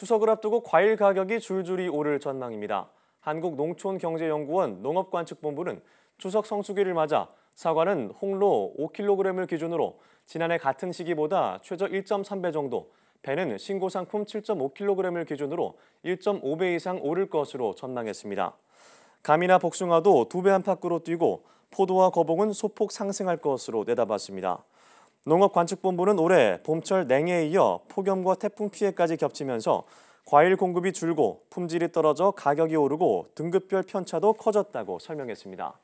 추석을 앞두고 과일 가격이 줄줄이 오를 전망입니다. 한국농촌경제연구원 농업관측본부는 추석 성수기를 맞아 사과는 홍로 5kg을 기준으로 지난해 같은 시기보다 최저 1.3배 정도, 배는 신고상품 7.5kg을 기준으로 1.5배 이상 오를 것으로 전망했습니다. 감이나 복숭아도 2배 안팎으로 뛰고 포도와 거봉은 소폭 상승할 것으로 내다봤습니다. 농업관측본부는 올해 봄철 냉해에 이어 폭염과 태풍 피해까지 겹치면서 과일 공급이 줄고 품질이 떨어져 가격이 오르고 등급별 편차도 커졌다고 설명했습니다.